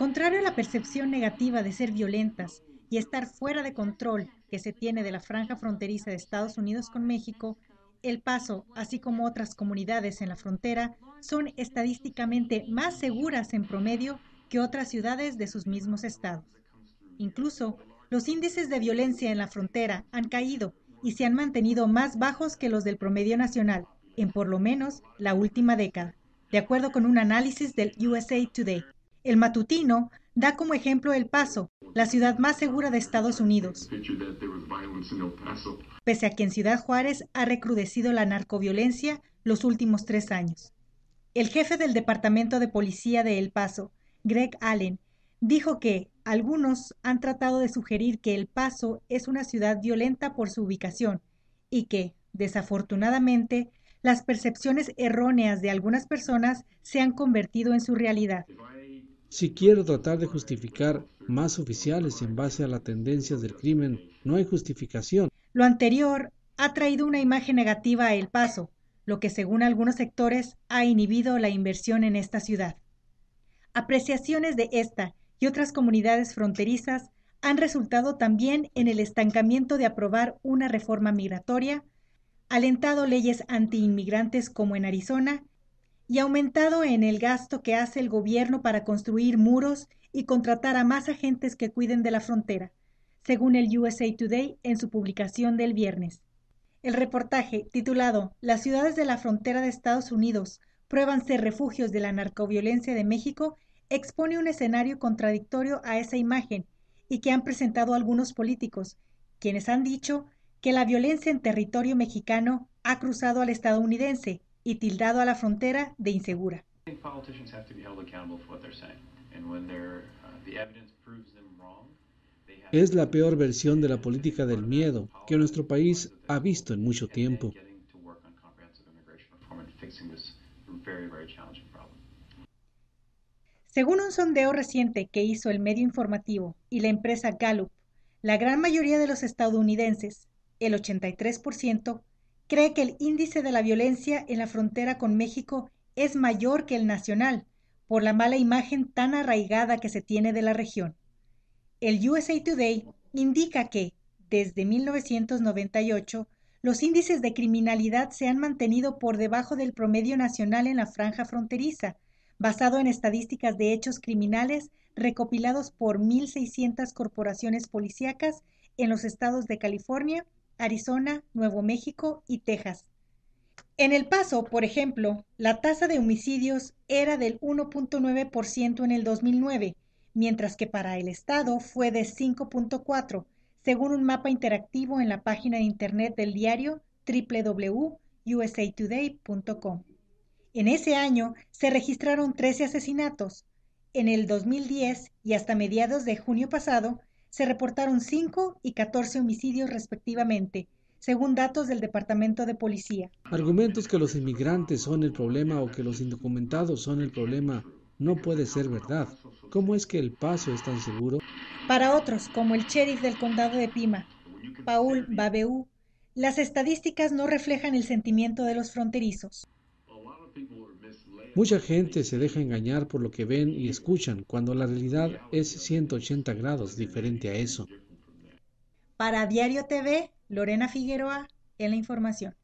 Contrario a la percepción negativa de ser violentas y estar fuera de control que se tiene de la franja fronteriza de Estados Unidos con México, El Paso, así como otras comunidades en la frontera, son estadísticamente más seguras en promedio que otras ciudades de sus mismos estados. Incluso, los índices de violencia en la frontera han caído y se han mantenido más bajos que los del promedio nacional, en por lo menos la última década, de acuerdo con un análisis del USA Today. El matutino da como ejemplo El Paso, la ciudad más segura de Estados Unidos. Pese a que en Ciudad Juárez ha recrudecido la narcoviolencia los últimos tres años. El jefe del Departamento de Policía de El Paso, Greg Allen, dijo que algunos han tratado de sugerir que El Paso es una ciudad violenta por su ubicación y que, desafortunadamente, las percepciones erróneas de algunas personas se han convertido en su realidad. Si quiero tratar de justificar más oficiales en base a la tendencia del crimen, no hay justificación. Lo anterior ha traído una imagen negativa a El Paso, lo que según algunos sectores ha inhibido la inversión en esta ciudad. Apreciaciones de esta y otras comunidades fronterizas han resultado también en el estancamiento de aprobar una reforma migratoria, alentado leyes antiinmigrantes como en Arizona y aumentado en el gasto que hace el gobierno para construir muros y contratar a más agentes que cuiden de la frontera, según el USA Today en su publicación del viernes. El reportaje, titulado Las ciudades de la frontera de Estados Unidos prueban ser refugios de la narcoviolencia de México, expone un escenario contradictorio a esa imagen y que han presentado algunos políticos, quienes han dicho que la violencia en territorio mexicano ha cruzado al estadounidense y tildado a la frontera de insegura. Es la peor versión de la política del miedo que nuestro país ha visto en mucho tiempo. Según un sondeo reciente que hizo el medio informativo y la empresa Gallup, la gran mayoría de los estadounidenses, el 83%, cree que el índice de la violencia en la frontera con México es mayor que el nacional, por la mala imagen tan arraigada que se tiene de la región. El USA Today indica que, desde 1998, los índices de criminalidad se han mantenido por debajo del promedio nacional en la franja fronteriza, basado en estadísticas de hechos criminales recopilados por 1.600 corporaciones policíacas en los estados de California, Arizona, Nuevo México y Texas. En El Paso, por ejemplo, la tasa de homicidios era del 1.9% en el 2009, mientras que para el Estado fue de 5.4%, según un mapa interactivo en la página de Internet del diario www.usatoday.com. En ese año se registraron 13 asesinatos. En el 2010 y hasta mediados de junio pasado se reportaron 5 y 14 homicidios respectivamente, según datos del Departamento de Policía. Argumentos que los inmigrantes son el problema o que los indocumentados son el problema no puede ser verdad. ¿Cómo es que el paso es tan seguro? Para otros, como el sheriff del condado de Pima, Paul Babeu, las estadísticas no reflejan el sentimiento de los fronterizos. Mucha gente se deja engañar por lo que ven y escuchan, cuando la realidad es 180 grados diferente a eso. Para Diario TV, Lorena Figueroa en la información.